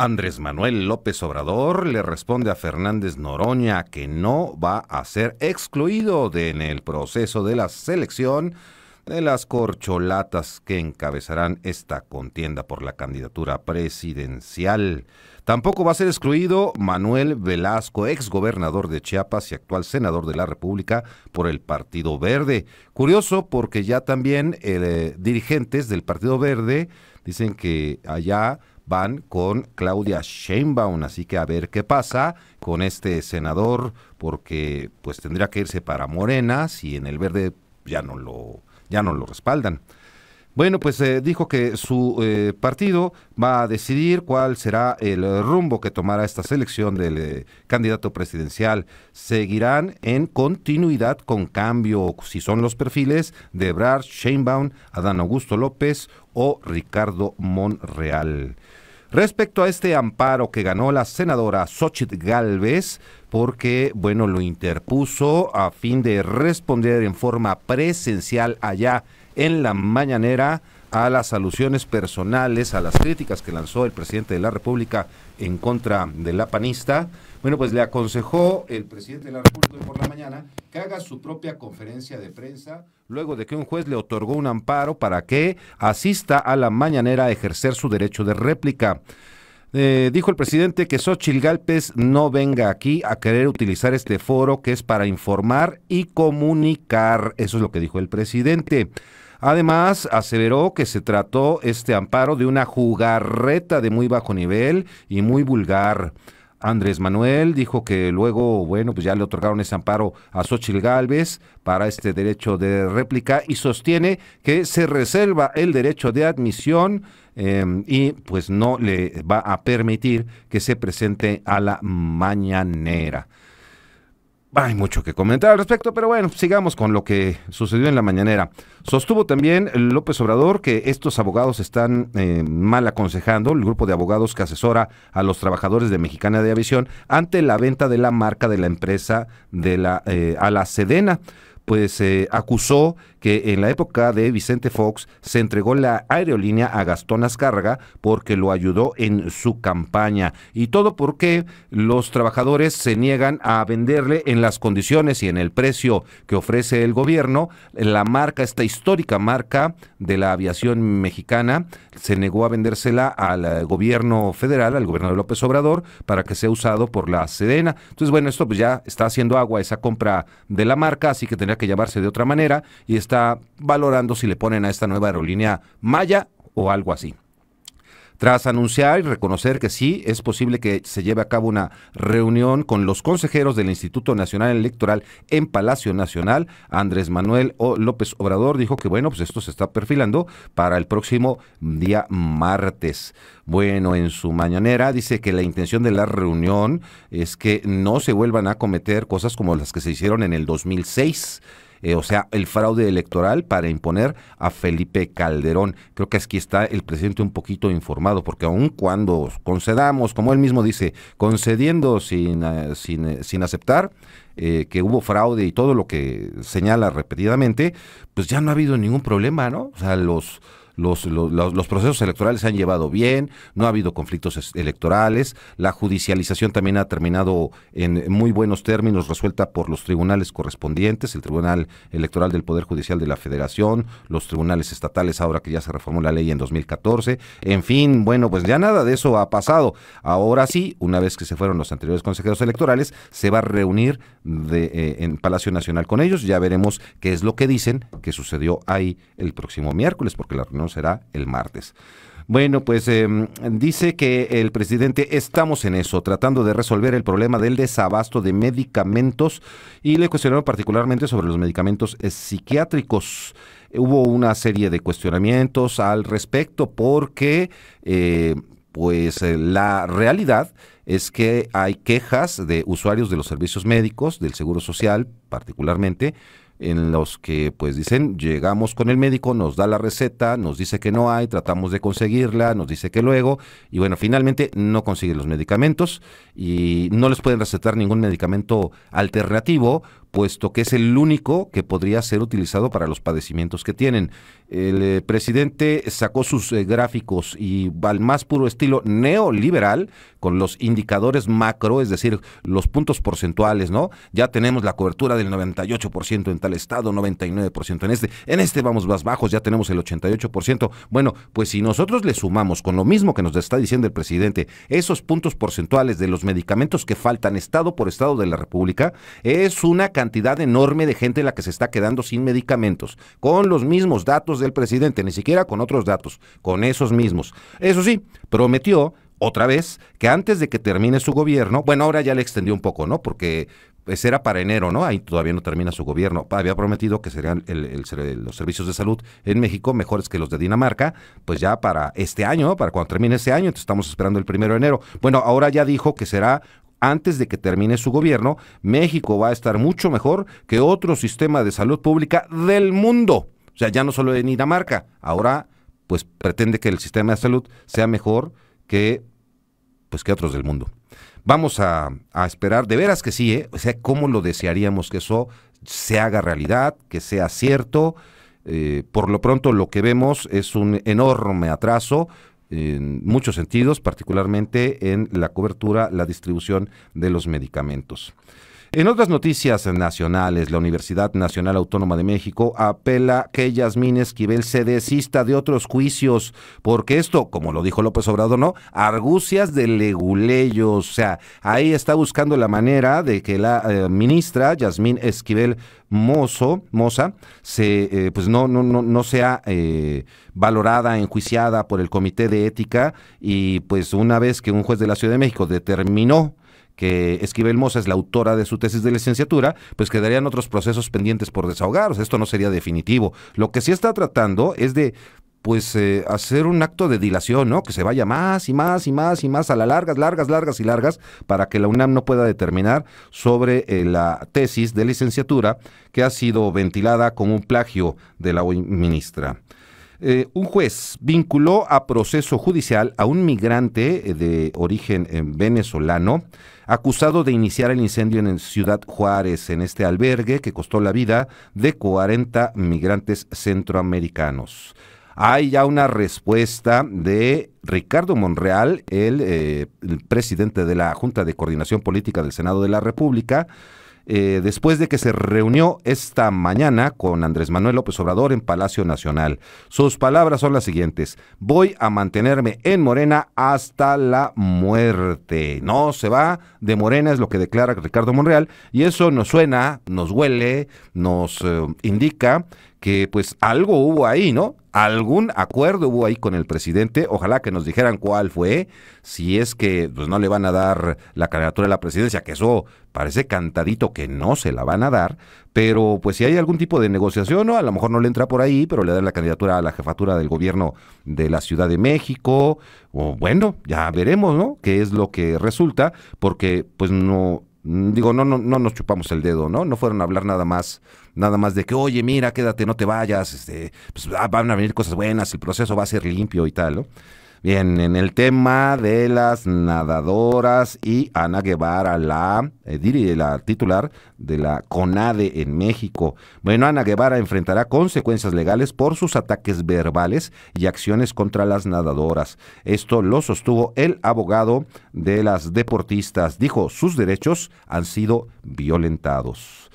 Andrés Manuel López Obrador le responde a Fernández Noroña que no va a ser excluido de, en el proceso de la selección de las corcholatas que encabezarán esta contienda por la candidatura presidencial. Tampoco va a ser excluido Manuel Velasco, ex gobernador de Chiapas y actual senador de la República por el Partido Verde. Curioso porque ya también eh, dirigentes del Partido Verde dicen que allá van con Claudia Sheinbaum, así que a ver qué pasa con este senador, porque pues tendría que irse para Morena si en el verde ya no lo, ya no lo respaldan. Bueno, pues eh, dijo que su eh, partido va a decidir cuál será el rumbo que tomará esta selección del eh, candidato presidencial. Seguirán en continuidad con cambio, si son los perfiles de Brad Sheinbaum, Adán Augusto López o Ricardo Monreal. Respecto a este amparo que ganó la senadora Xochitl Galvez, porque, bueno, lo interpuso a fin de responder en forma presencial allá en la mañanera a las alusiones personales, a las críticas que lanzó el presidente de la República en contra de la panista, bueno, pues le aconsejó el presidente de la República por la mañana que haga su propia conferencia de prensa luego de que un juez le otorgó un amparo para que asista a la mañanera a ejercer su derecho de réplica. Eh, dijo el presidente que Xochitl Galpes no venga aquí a querer utilizar este foro que es para informar y comunicar. Eso es lo que dijo el presidente. Además, aseveró que se trató este amparo de una jugarreta de muy bajo nivel y muy vulgar. Andrés Manuel dijo que luego, bueno, pues ya le otorgaron ese amparo a Xochitl Gálvez para este derecho de réplica y sostiene que se reserva el derecho de admisión em, y pues no le va a permitir que se presente a la mañanera. Hay mucho que comentar al respecto, pero bueno, sigamos con lo que sucedió en la mañanera. Sostuvo también López Obrador que estos abogados están eh, mal aconsejando, el grupo de abogados que asesora a los trabajadores de Mexicana de Avisión, ante la venta de la marca de la empresa de la, eh, a la Sedena pues se eh, acusó que en la época de Vicente Fox se entregó la aerolínea a Gastón Ascarga porque lo ayudó en su campaña. Y todo porque los trabajadores se niegan a venderle en las condiciones y en el precio que ofrece el gobierno la marca, esta histórica marca de la aviación mexicana, se negó a vendérsela al eh, gobierno federal, al gobierno de López Obrador, para que sea usado por la Sedena. Entonces, bueno, esto pues ya está haciendo agua esa compra de la marca, así que que que llamarse de otra manera y está valorando si le ponen a esta nueva aerolínea Maya o algo así. Tras anunciar y reconocer que sí, es posible que se lleve a cabo una reunión con los consejeros del Instituto Nacional Electoral en Palacio Nacional, Andrés Manuel López Obrador dijo que bueno, pues esto se está perfilando para el próximo día martes. Bueno, en su mañanera dice que la intención de la reunión es que no se vuelvan a cometer cosas como las que se hicieron en el 2006 eh, o sea, el fraude electoral para imponer a Felipe Calderón. Creo que aquí está el presidente un poquito informado, porque aun cuando concedamos, como él mismo dice, concediendo sin, eh, sin, eh, sin aceptar, que hubo fraude y todo lo que señala repetidamente, pues ya no ha habido ningún problema, ¿no? O sea, los, los, los, procesos electorales se han llevado bien, no ha habido conflictos electorales, la judicialización también ha terminado en muy buenos términos, resuelta por los tribunales correspondientes, el Tribunal Electoral del Poder Judicial de la Federación, los tribunales estatales ahora que ya se reformó la ley en 2014, en fin, bueno, pues ya nada de eso ha pasado. Ahora sí, una vez que se fueron los anteriores consejeros electorales, se va a reunir de, eh, en Palacio Nacional con ellos, ya veremos qué es lo que dicen que sucedió ahí el próximo miércoles, porque la reunión ¿no? Será el martes. Bueno, pues em, dice que el presidente estamos en eso, tratando de resolver el problema del desabasto de medicamentos y le cuestionaron particularmente sobre los medicamentos eh, psiquiátricos. Hubo una serie de cuestionamientos al respecto porque eh, pues eh, la realidad es que hay quejas de usuarios de los servicios médicos, del Seguro Social particularmente, en los que pues dicen, llegamos con el médico, nos da la receta, nos dice que no hay, tratamos de conseguirla, nos dice que luego, y bueno, finalmente no consiguen los medicamentos y no les pueden recetar ningún medicamento alternativo puesto que es el único que podría ser utilizado para los padecimientos que tienen. El eh, presidente sacó sus eh, gráficos y al más puro estilo neoliberal, con los indicadores macro, es decir, los puntos porcentuales, ¿no? Ya tenemos la cobertura del 98% en tal estado, 99% en este. En este vamos más bajos, ya tenemos el 88%. Bueno, pues si nosotros le sumamos con lo mismo que nos está diciendo el presidente, esos puntos porcentuales de los medicamentos que faltan estado por estado de la República, es una cantidad enorme de gente la que se está quedando sin medicamentos, con los mismos datos del presidente, ni siquiera con otros datos, con esos mismos. Eso sí, prometió otra vez que antes de que termine su gobierno, bueno, ahora ya le extendió un poco, ¿no? Porque pues era para enero, ¿no? Ahí todavía no termina su gobierno. Había prometido que serían los servicios de salud en México mejores que los de Dinamarca, pues ya para este año, para cuando termine este año, entonces estamos esperando el primero de enero. Bueno, ahora ya dijo que será antes de que termine su gobierno, México va a estar mucho mejor que otro sistema de salud pública del mundo. O sea, ya no solo en Dinamarca, ahora pues pretende que el sistema de salud sea mejor que pues que otros del mundo. Vamos a, esperar, de veras que sí, ¿eh? o sea, cómo lo desearíamos que eso se haga realidad, que sea cierto. Eh, por lo pronto lo que vemos es un enorme atraso, en muchos sentidos, particularmente en la cobertura, la distribución de los medicamentos. En otras noticias nacionales, la Universidad Nacional Autónoma de México apela que Yasmín Esquivel se desista de otros juicios, porque esto, como lo dijo López Obrador, ¿no? Argucias de leguleyos. O sea, ahí está buscando la manera de que la eh, ministra Yasmín Esquivel Mozo, Moza, se, eh, pues no, no, no, no sea eh, valorada, enjuiciada por el Comité de Ética y pues una vez que un juez de la Ciudad de México determinó que Esquivel Mosa es la autora de su tesis de licenciatura, pues quedarían otros procesos pendientes por desahogar. esto no sería definitivo. Lo que sí está tratando es de pues eh, hacer un acto de dilación, ¿no? Que se vaya más y más y más y más a las largas, largas, largas y largas, para que la UNAM no pueda determinar sobre eh, la tesis de licenciatura que ha sido ventilada como un plagio de la ministra. Eh, un juez vinculó a proceso judicial a un migrante eh, de origen eh, venezolano acusado de iniciar el incendio en Ciudad Juárez, en este albergue que costó la vida de 40 migrantes centroamericanos. Hay ya una respuesta de Ricardo Monreal, el presidente de la Junta de Coordinación Política del Senado de la República, eh, después de que se reunió esta mañana con Andrés Manuel López Obrador en Palacio Nacional. Sus palabras son las siguientes. Voy a mantenerme en Morena hasta la muerte. No se va de Morena, es lo que declara Ricardo Monreal. Y eso nos suena, nos huele, nos eh, indica que pues algo hubo ahí, ¿no? algún acuerdo hubo ahí con el presidente, ojalá que nos dijeran cuál fue, si es que pues no le van a dar la candidatura a la presidencia, que eso parece cantadito que no se la van a dar, pero pues si hay algún tipo de negociación, ¿no? a lo mejor no le entra por ahí, pero le da la candidatura a la jefatura del gobierno de la Ciudad de México, o bueno, ya veremos, ¿no? qué es lo que resulta, porque pues no Mm, digo, no, no, no nos chupamos el dedo, ¿no? No fueron a hablar nada más, nada más de que, oye, mira, quédate, no te vayas, este, pues ah, van a venir cosas buenas, el proceso va a ser limpio y tal, ¿no? Bien, en el tema de las nadadoras y Ana Guevara, la, eh, la titular de la CONADE en México. Bueno, Ana Guevara enfrentará consecuencias legales por sus ataques verbales y acciones contra las nadadoras. Esto lo sostuvo el abogado de las deportistas. Dijo, sus derechos han sido violentados.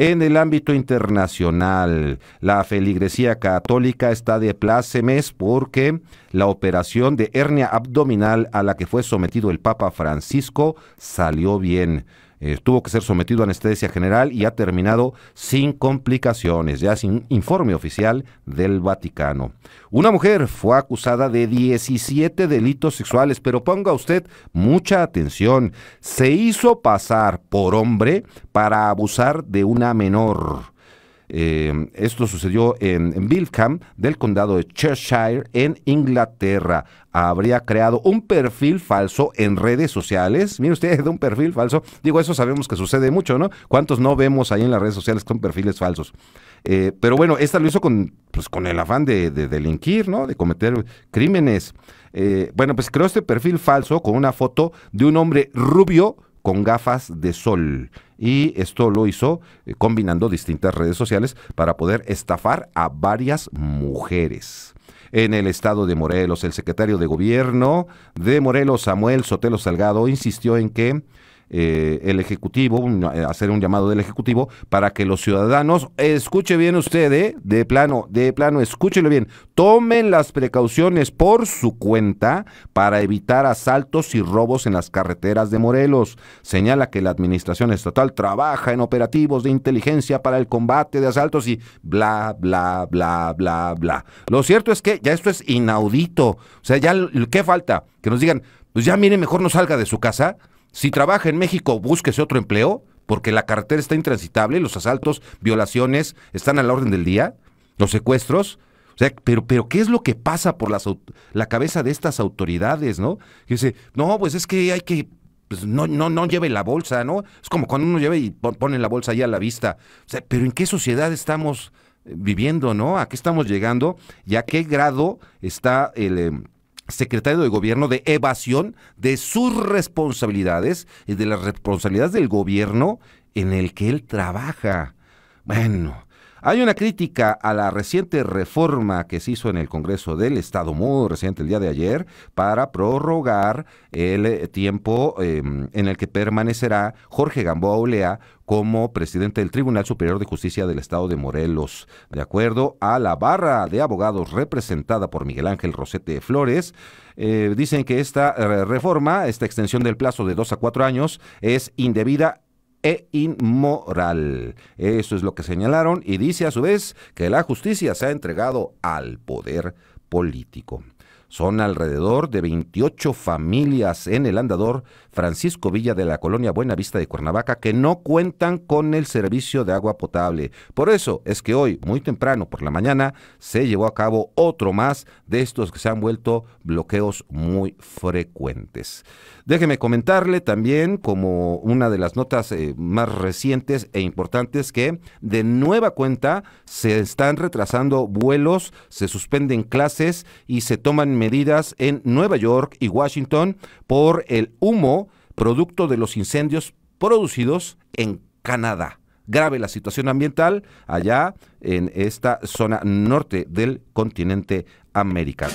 En el ámbito internacional, la feligresía católica está de plácemes porque la operación de hernia abdominal a la que fue sometido el Papa Francisco salió bien. Eh, tuvo que ser sometido a anestesia general y ha terminado sin complicaciones, ya sin informe oficial del Vaticano. Una mujer fue acusada de 17 delitos sexuales, pero ponga usted mucha atención, se hizo pasar por hombre para abusar de una menor. Eh, esto sucedió en, en del condado de Cheshire, en Inglaterra. Habría creado un perfil falso en redes sociales. Mire usted, de un perfil falso. Digo, eso sabemos que sucede mucho, ¿no? ¿Cuántos no vemos ahí en las redes sociales con perfiles falsos? Eh, pero bueno, esta lo hizo con, pues, con el afán de, delinquir, ¿no? De cometer crímenes. Eh, bueno, pues creó este perfil falso con una foto de un hombre rubio con gafas de sol. Y esto lo hizo eh, combinando distintas redes sociales para poder estafar a varias mujeres en el estado de Morelos. El secretario de gobierno de Morelos, Samuel Sotelo Salgado, insistió en que eh, el Ejecutivo, eh, hacer un llamado del Ejecutivo para que los ciudadanos, escuche bien ustedes, eh, de plano, de plano, escúchelo bien, tomen las precauciones por su cuenta para evitar asaltos y robos en las carreteras de Morelos. Señala que la Administración Estatal trabaja en operativos de inteligencia para el combate de asaltos y bla, bla, bla, bla, bla. Lo cierto es que ya esto es inaudito. O sea, ya, ¿qué falta? Que nos digan, pues ya mire, mejor no salga de su casa. Si trabaja en México, búsquese otro empleo, porque la carretera está intransitable, los asaltos, violaciones están a la orden del día, los secuestros. O sea, pero, pero ¿qué es lo que pasa por la cabeza de estas autoridades, no? dice, no, pues es que hay que pues, no, no, no lleve la bolsa, ¿no? Es como cuando uno lleva y pone la bolsa ahí a la vista. O sea, pero ¿en qué sociedad estamos eh, viviendo, no? ¿A qué estamos llegando? ¿Y a qué grado está el, em, secretario de gobierno de evasión de sus responsabilidades y de las responsabilidades del gobierno en el que él trabaja. Bueno, hay una crítica a la reciente reforma que se hizo en el Congreso del Estado, muy reciente el día de ayer, para prorrogar el tiempo em, en el que permanecerá Jorge Gamboa Olea como presidente del Tribunal Superior de Justicia del Estado de Morelos. De acuerdo a la barra de abogados representada por Miguel Ángel Rosete Flores, eh, dicen que esta eh, reforma, esta extensión del plazo de dos a cuatro años, es indebida e inmoral. Eso es lo que señalaron y dice a su vez que la justicia se ha entregado al poder político. Son alrededor de 28 familias en el andador Francisco Villa de la colonia Buena Vista de Cuernavaca que no cuentan con el servicio de agua potable. Por eso es que hoy, muy temprano por la mañana, se llevó a cabo otro más de estos que se han vuelto bloqueos muy frecuentes. Déjeme comentarle también como una de las notas eh, más recientes e importantes que de nueva cuenta se están retrasando vuelos, se suspenden clases y se toman medidas en Nueva York y Washington por el humo producto de los incendios producidos en Canadá. Grave la situación ambiental allá en esta zona norte del continente americano.